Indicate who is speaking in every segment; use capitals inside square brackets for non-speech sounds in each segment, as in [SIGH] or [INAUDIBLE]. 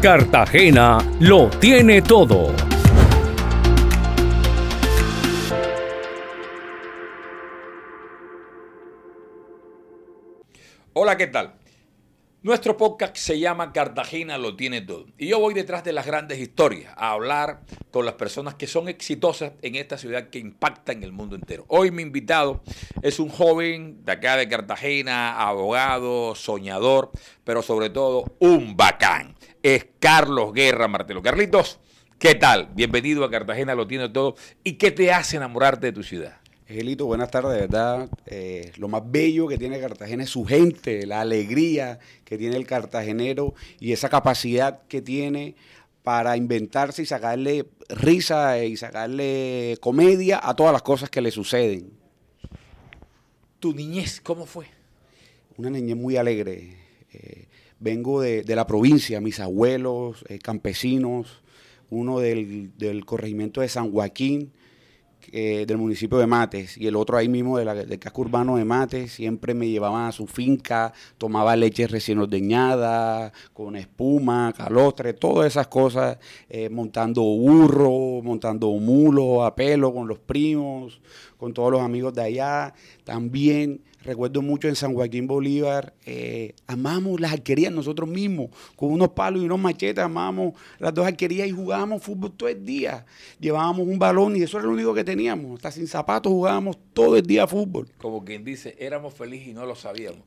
Speaker 1: Cartagena lo tiene todo. Hola, ¿qué tal? Nuestro podcast se llama Cartagena lo tiene todo. Y yo voy detrás de las grandes historias a hablar con las personas que son exitosas en esta ciudad que impacta en el mundo entero. Hoy mi invitado es un joven de acá de Cartagena, abogado, soñador, pero sobre todo un bacán. Es Carlos Guerra Martelo. Carlitos, ¿qué tal? Bienvenido a Cartagena lo tiene todo. ¿Y qué te hace enamorarte de tu
Speaker 2: ciudad? Angelito, buenas tardes, de verdad. Eh, lo más bello que tiene Cartagena es su gente, la alegría que tiene el cartagenero y esa capacidad que tiene para inventarse y sacarle risa y sacarle comedia a todas las cosas que le suceden.
Speaker 1: ¿Tu niñez cómo fue?
Speaker 2: Una niñez muy alegre. Eh, vengo de, la provincia, mis abuelos, eh, campesinos, uno del corregimiento de San Joaquín eh, del municipio de Mates y el otro ahí mismo de del casco urbano de Mates, siempre me llevaban a su finca, tomaba leche recién ordeñada, con espuma, calostre, todas esas cosas, eh, montando burro, montando mulo, a pelo con los primos, con todos los amigos de allá. También recuerdo mucho en San Joaquín Bolívar, eh, amamos las alquerías nosotros mismos, con unos palos y unos machetes, amamos las dos alquerías y jugábamos fútbol todo el día. Llevábamos un balón y eso era lo único que teníamos, hasta sin zapatos jugábamos todo el día fútbol.
Speaker 1: Como quien dice, éramos felices y no lo sabíamos.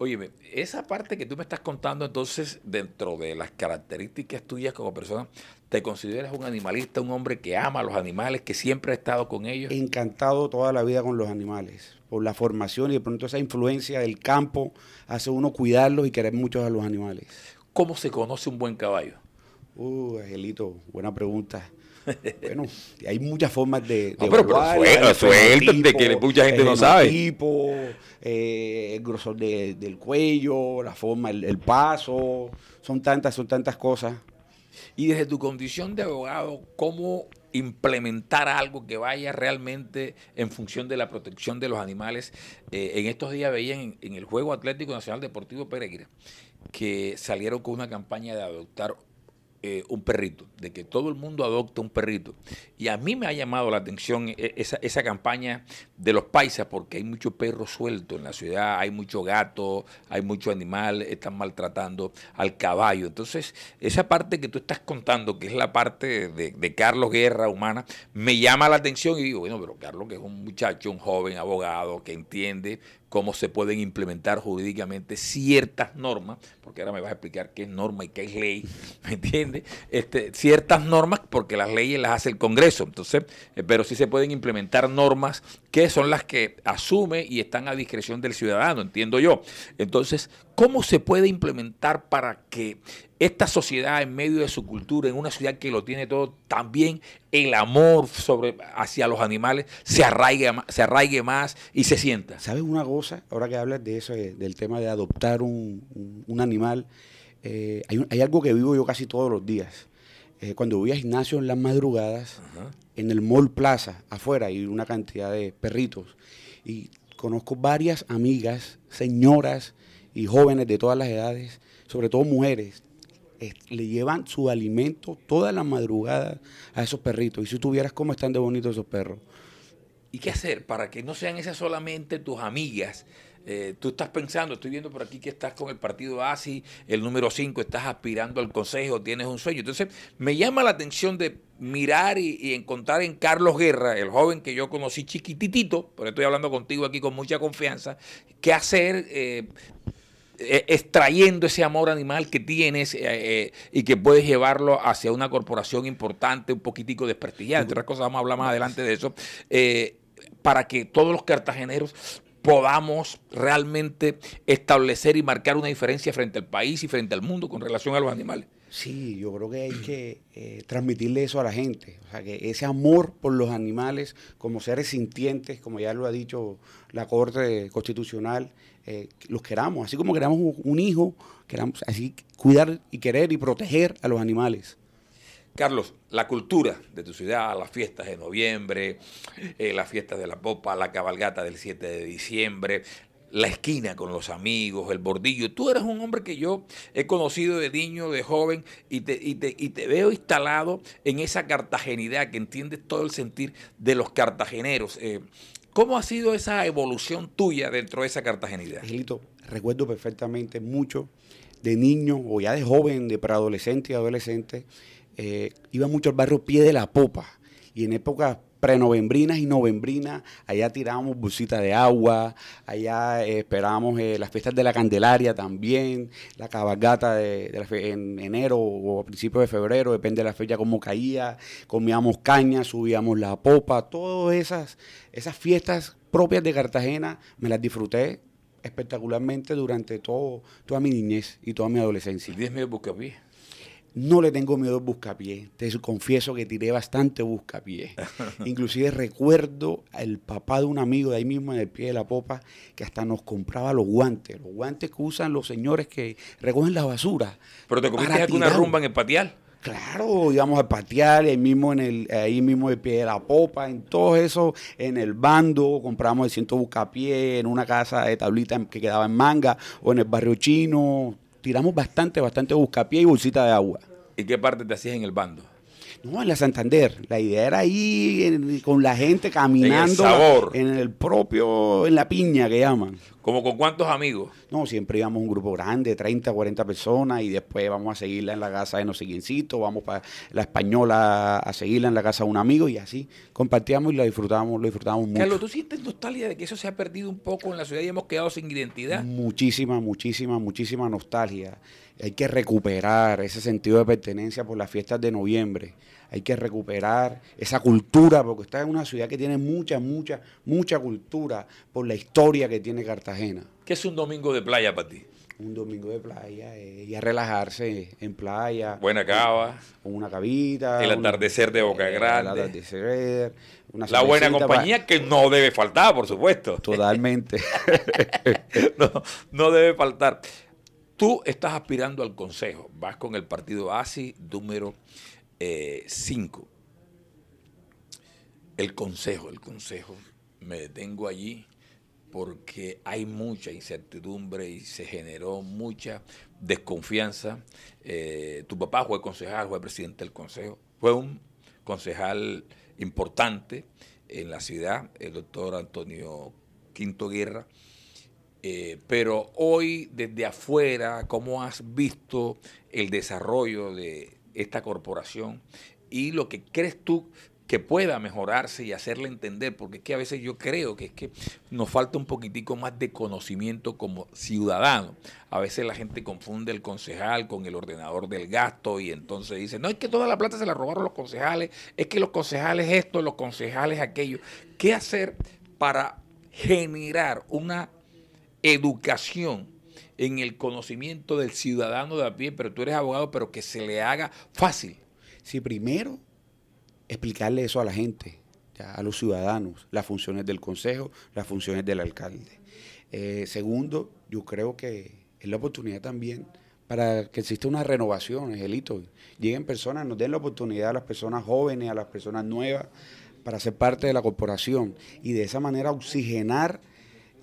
Speaker 1: Óyeme, esa parte que tú me estás contando, entonces, dentro de las características tuyas como persona, ¿te consideras un animalista, un hombre que ama a los animales, que siempre ha estado con
Speaker 2: ellos? Encantado toda la vida con los animales, por la formación y de pronto esa influencia del campo hace uno cuidarlos y querer mucho a los animales. ¿Cómo se conoce un buen caballo? Uh, Angelito, buena pregunta. Bueno, hay muchas formas de. de no, pero, que mucha gente no sabe. El Tipo, eh, el grosor del cuello, la forma, el, paso. Son tantas, son tantas cosas. Y desde tu condición de abogado, ¿cómo implementar
Speaker 1: algo que vaya realmente en función de la protección de los animales. Eh, en estos días veían en, el Juego Atlético Nacional Deportivo Pérez, que salieron con una campaña de adoptar eh, un perrito, de que todo el mundo adopte un perrito. Y a mí me ha llamado la atención e, esa, esa campaña de los paisas, porque hay mucho perro suelto en la ciudad, hay mucho gato, hay mucho animal, están maltratando al caballo. Entonces, esa parte que tú estás contando, que es la parte de, Carlos Guerra humana, me llama la atención y digo, bueno, pero Carlos, que es un muchacho, un joven abogado, que entiende cómo se pueden implementar jurídicamente ciertas normas, porque ahora me vas a explicar qué es norma y qué es ley, [LAUGHS] ¿me entiendes? Este, ciertas normas, porque las leyes las hace el Congreso, entonces, eh, pero sí se pueden implementar normas que son las que asume y están a discreción del ciudadano, entiendo yo. Entonces, ¿cómo se puede implementar para que esta sociedad, en medio de su cultura, en una ciudad que lo tiene todo, también el amor sobre, hacia los animales se arraigue, se arraigue más y se sienta?
Speaker 2: ¿Sabes una cosa? Ahora que hablas de eso, del tema de adoptar un, animal, eh, hay algo que vivo yo casi todos los días. Eh, cuando voy a gimnasio en las madrugadas, en el Mall Plaza, afuera hay una cantidad de perritos. Y conozco varias amigas, señoras y jóvenes de todas las edades, sobre todo mujeres, le llevan su alimento todas las madrugadas a esos perritos. Y si tuvieras cómo están de bonitos esos perros. ¿Y
Speaker 1: qué hacer para que no sean esas solamente tus amigas, eh, tú estás pensando, estoy viendo por aquí que estás con el partido ASI, el número 5, estás aspirando al consejo, tienes un sueño. Entonces, me llama la atención de mirar y, encontrar en Carlos Guerra, el joven que yo conocí chiquititito, pero estoy hablando contigo aquí con mucha confianza, qué hacer. Eh, eh, extrayendo ese amor animal que tienes y que puedes llevarlo hacia una corporación importante, un poquitico desprestigiada, Otra cosa, vamos a hablar más adelante de eso, para que todos los cartageneros podamos realmente establecer y marcar una diferencia frente al país y frente al mundo con relación a los animales.
Speaker 2: Sí, yo creo que hay que eh, transmitirle eso a la gente, o sea, que ese amor por los animales como seres sintientes, como ya lo ha dicho la Corte Constitucional, eh, los queramos, así como queramos un hijo, queramos así cuidar y querer y proteger a los animales.
Speaker 1: Carlos, la cultura de tu ciudad, las fiestas de noviembre, eh, las fiestas de la popa, la cabalgata del 7 de diciembre, la esquina con los amigos, el bordillo. Tú eres un hombre que yo he conocido de niño, de joven, y te, y te, veo instalado en esa cartagenidad que entiendes todo el sentir de los cartageneros. Eh, ¿Cómo ha sido esa evolución tuya dentro de esa cartagenidad?
Speaker 2: Angelito, recuerdo perfectamente mucho de niño o ya de joven, de preadolescente y adolescente eh, iba mucho al barrio Pie de la Popa. Y en épocas prenovembrinas y novembrinas, allá tirábamos bolsitas de agua, allá eh, esperábamos eh, las fiestas de la Candelaria también, la cabalgata de, en enero o a principios de febrero, depende de la fecha como caía, comíamos caña, subíamos la popa, todas esas, esas fiestas propias de Cartagena me las disfruté espectacularmente durante todo, toda mi niñez y toda mi adolescencia. El 10 busque no le tengo miedo al buscapié. Te confieso que tiré bastante buscapié. [LAUGHS] Inclusive recuerdo al papá de un amigo de ahí mismo en el pie de la popa que hasta nos compraba los guantes, los guantes que usan los señores que recogen la basura. ¿Pero te comiste alguna rumba en el patial? Claro, íbamos al patear, ahí mismo en el, ahí mismo de pie de la popa, en todo eso, en el bando, compramos el ciento buscapié en una casa de tablita que quedaba en manga, o en el barrio chino, tiramos bastante, bastante buscapié y bolsita de agua. ¿Y qué parte
Speaker 1: te hacías en el bando?
Speaker 2: No, en la Santander. La idea era ir con la gente caminando. En sabor. En el propio, en la piña que llaman. ¿Como con cuántos amigos? No, siempre íbamos un grupo grande, 30, 40 personas, y después vamos a seguirla en la casa de no vamos para la española a seguirla en la casa de un amigo, y así compartíamos y lo disfrutábamos, lo disfrutábamos mucho. Carlos, ¿tú
Speaker 1: sientes nostalgia de que eso se ha perdido un poco en la ciudad y hemos quedado sin identidad?
Speaker 2: Muchísima, muchísima, muchísima nostalgia. Hay que recuperar ese sentido de pertenencia por las fiestas de noviembre hay que recuperar esa cultura, porque está en una ciudad que tiene mucha, mucha, mucha cultura por la historia que tiene Cartagena. ¿Qué es un domingo de playa para ti? Un domingo de playa y a relajarse en playa. Buena cava. Con una cabita. El atardecer de Boca Grande. El atardecer. la buena compañía que no debe faltar, por supuesto. Totalmente. [LAUGHS] no, no
Speaker 1: debe faltar. Tú estás aspirando al consejo. Vas con el partido ASI, número eh, cinco, el consejo. El consejo, me detengo allí porque hay mucha incertidumbre y se generó mucha desconfianza. Eh, tu papá fue concejal, fue presidente del consejo, fue un concejal importante en la ciudad, el doctor Antonio Quinto Guerra. Eh, pero hoy, desde afuera, ¿cómo has visto el desarrollo de esta corporación y lo que crees tú que pueda mejorarse y hacerle entender, porque es que a veces yo creo que es que nos falta un poquitico más de conocimiento como ciudadano. A veces la gente confunde el concejal con el ordenador del gasto y entonces dice, no, es que toda la plata se la robaron los concejales, es que los concejales esto, los concejales aquello. ¿Qué hacer para generar una educación en el conocimiento del ciudadano de a pie, pero tú eres abogado, pero que se le haga
Speaker 2: fácil. Sí, primero, explicarle eso a la gente, a los ciudadanos, las funciones del consejo, las funciones del alcalde. Eh, segundo, yo creo que es la oportunidad también para que exista una renovación, hito, Lleguen personas, nos den la oportunidad a las personas jóvenes, a las personas nuevas, para ser parte de la corporación y de esa manera oxigenar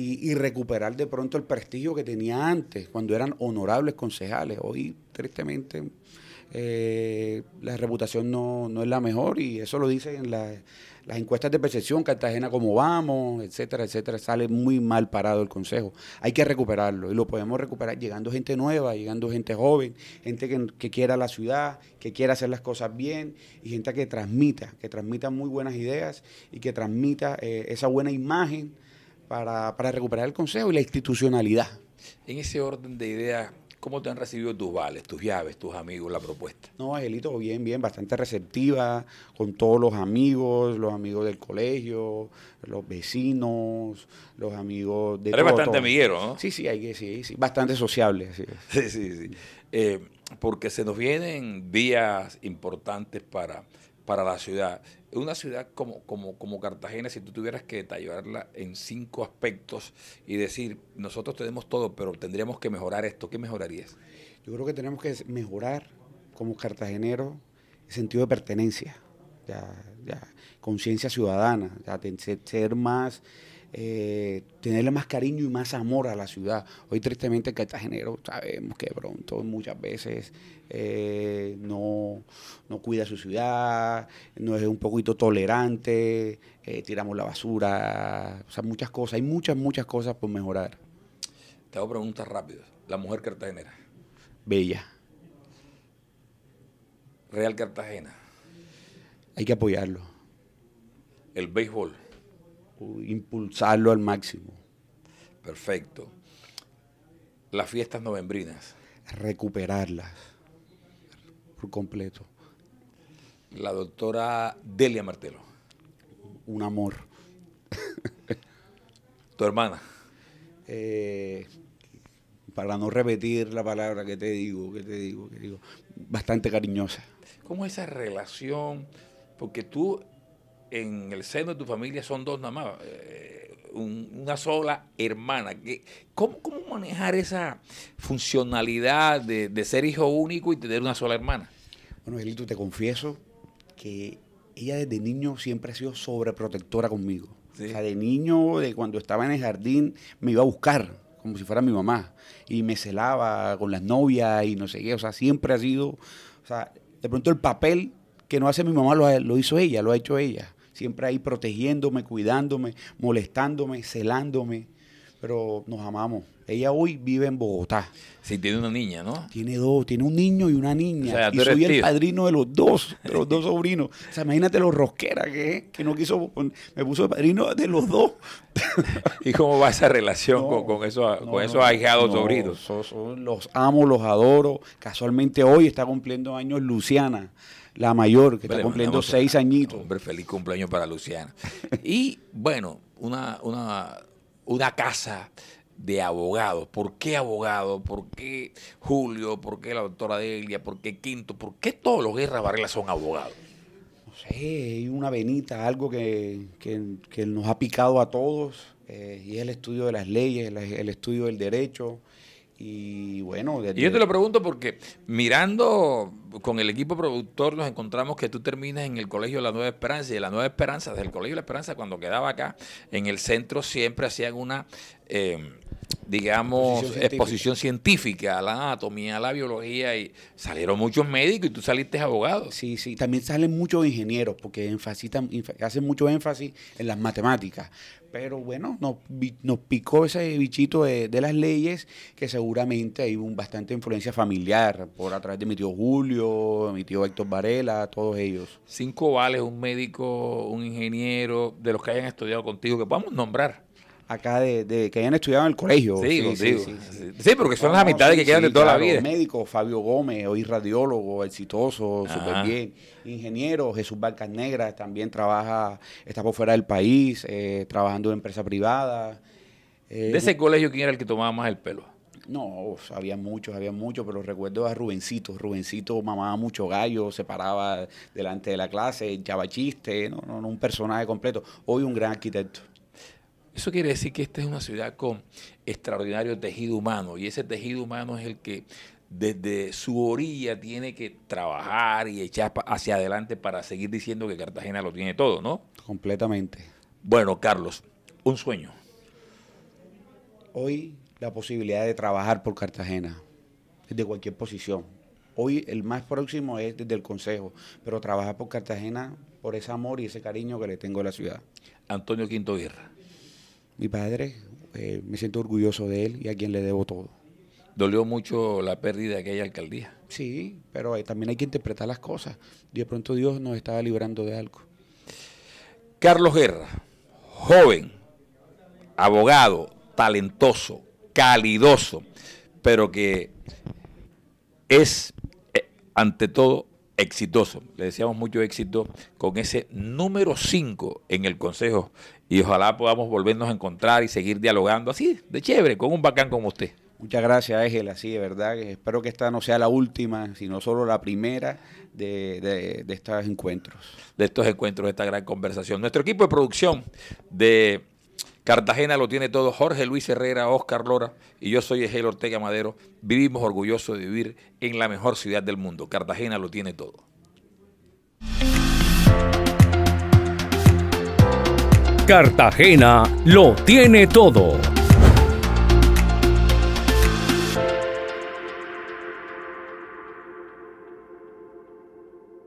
Speaker 2: y, recuperar de pronto el prestigio que tenía antes, cuando eran honorables concejales. Hoy, tristemente, eh, la reputación no, es la mejor y eso lo dicen la, las encuestas de percepción, Cartagena como vamos, etcétera, etcétera. Sale muy mal parado el Consejo. Hay que recuperarlo y lo podemos recuperar llegando gente nueva, llegando gente joven, gente que, quiera la ciudad, que quiera hacer las cosas bien y gente que transmita, que transmita muy buenas ideas y que transmita eh, esa buena imagen para, recuperar el Consejo y la institucionalidad.
Speaker 1: En ese orden de ideas, ¿Cómo te han recibido tus vales, tus llaves, tus amigos, la propuesta?
Speaker 2: No, Angelito, bien, bien, bastante receptiva, con todos los amigos, los amigos del colegio, los vecinos, los amigos de Eres todo, bastante amiguero, ¿no? Sí, sí, hay que sí, sí, bastante sociable. Sí, [LAUGHS]
Speaker 1: sí, sí. Eh, porque se nos vienen días importantes para para la ciudad. Una ciudad como, como, como Cartagena, si tú tuvieras que detallarla en cinco aspectos y decir, nosotros tenemos todo, pero tendríamos que mejorar
Speaker 2: esto, ¿qué mejorarías? Yo creo que tenemos que mejorar como cartagenero, el sentido de pertenencia, ya, conciencia ciudadana, ya, ser más eh, tenerle más cariño y más amor a la ciudad. Hoy tristemente Cartagenero sabemos que pronto muchas veces eh, no, no, cuida su ciudad, no es un poquito tolerante, eh, tiramos la basura, o sea, muchas cosas, hay muchas, muchas cosas por mejorar.
Speaker 1: Te hago preguntas rápidas. La mujer cartagenera. Bella. Real Cartagena.
Speaker 2: Hay que apoyarlo. El béisbol impulsarlo al máximo.
Speaker 1: Perfecto. Las fiestas
Speaker 2: novembrinas. Recuperarlas por completo. La doctora Delia Martelo. Un amor. tu hermana. Eh, para no repetir la palabra que te digo, que te digo, que digo, bastante cariñosa.
Speaker 1: ¿Cómo esa relación? Porque tú en el seno de tu familia son dos nada más, eh, una sola hermana. ¿Cómo, ¿Cómo manejar esa funcionalidad de, ser hijo único y tener una sola hermana?
Speaker 2: Bueno, Elito, te confieso que ella desde niño siempre ha sido sobreprotectora conmigo. O sea, de niño, de cuando estaba en el jardín, me iba a buscar como si fuera mi mamá y me celaba con las novias y no sé qué. O sea, siempre ha sido, o sea, de pronto el papel que no hace mi mamá lo hizo ella, lo ha hecho ella siempre ahí protegiéndome, cuidándome, molestándome, celándome pero nos amamos. Ella hoy vive en Bogotá. Sí, tiene una niña, ¿no? Tiene dos, tiene un niño y una niña. y soy el padrino de los dos, [LAUGHS] de los dos sobrinos. O sea, imagínate los rosquera que es, que no quiso, me puso el padrino de los dos. [LAUGHS] ¿Y cómo va esa relación con, con, esos, con ahijados sobrinos? los amo, los adoro. Casualmente hoy está cumpliendo años Luciana la mayor, que está cumpliendo seis añitos.
Speaker 1: Hombre, feliz cumpleaños para Luciana.
Speaker 2: [LAUGHS] Y bueno,
Speaker 1: una, una una casa de abogados. ¿Por qué abogado? ¿Por qué Julio? ¿Por qué la doctora Delia? ¿Por qué Quinto? ¿Por qué todos los guerras Varela son
Speaker 2: abogados? No sé, hay una venita, algo que, nos ha picado a todos, eh, y es el estudio de las leyes, el estudio del derecho, y bueno, yo te lo
Speaker 1: pregunto porque mirando con el equipo productor nos encontramos que tú terminas en el Colegio de la Nueva Esperanza y la Nueva Esperanza, desde el Colegio la Esperanza cuando quedaba acá en el centro siempre hacían una... Eh, digamos, exposición, científica. a la anatomía, a la biología, y salieron muchos médicos y tú saliste
Speaker 2: abogado. Sí, sí, también salen muchos ingenieros, porque hacen mucho énfasis en las matemáticas. Pero bueno, nos, nos picó ese bichito de, las leyes, que seguramente hay bastante influencia familiar, por a través de mi tío Julio, mi tío Héctor Varela, todos ellos. Cinco
Speaker 1: vales, un médico, un ingeniero, de los que hayan estudiado contigo, que podamos
Speaker 2: nombrar acá de, que hayan estudiado en el colegio. Sí, sí, sí, sí, porque son las amistades que quedan de toda la vida. Médicos, Fabio Gómez, hoy radiólogo, exitoso, súper bien. Ingeniero, Jesús Barcas Negras, también trabaja, está por fuera del país, eh, trabajando en empresa privada. Eh, ¿De ese colegio quién era el que tomaba más el pelo? No, había muchos, había muchos, pero recuerdo a Rubencito. Rubencito mamaba mucho gallo, se paraba delante de la clase, echaba chiste, no, no, un personaje completo. Hoy un gran arquitecto. Eso quiere decir que esta es una ciudad con extraordinario tejido humano y ese tejido
Speaker 1: humano es el que desde su orilla tiene que trabajar y echar hacia adelante para seguir diciendo que Cartagena lo tiene todo, ¿no?
Speaker 2: Completamente. Bueno, Carlos, un sueño. Hoy la posibilidad de trabajar por Cartagena, desde cualquier posición. Hoy el más próximo es desde el Consejo, pero trabajar por Cartagena por ese amor y ese cariño que le tengo a la ciudad. Antonio Quinto Guerra mi padre, eh, me siento orgulloso de él y a quien le debo todo. ¿Dolió mucho la pérdida de aquella alcaldía? Sí, pero eh, también hay que interpretar las cosas. de pronto Dios nos estaba librando de algo. Carlos Guerra, joven,
Speaker 1: abogado, talentoso, calidoso, pero que es, eh, ante todo, exitoso. Le deseamos mucho éxito con ese número 5 en el Consejo y ojalá podamos
Speaker 2: volvernos a encontrar y seguir dialogando así, de chévere, con un bacán como usted. Muchas gracias, Ángel, así de verdad. Espero que esta no sea la última, sino solo la primera de, de estos encuentros.
Speaker 1: De estos encuentros, de esta gran conversación. Nuestro equipo de producción de Cartagena lo tiene todo. Jorge Luis Herrera, Oscar Lora y yo soy Egel Ortega Madero. Vivimos orgullosos de vivir en la mejor ciudad del mundo. Cartagena lo tiene todo. Cartagena lo tiene todo.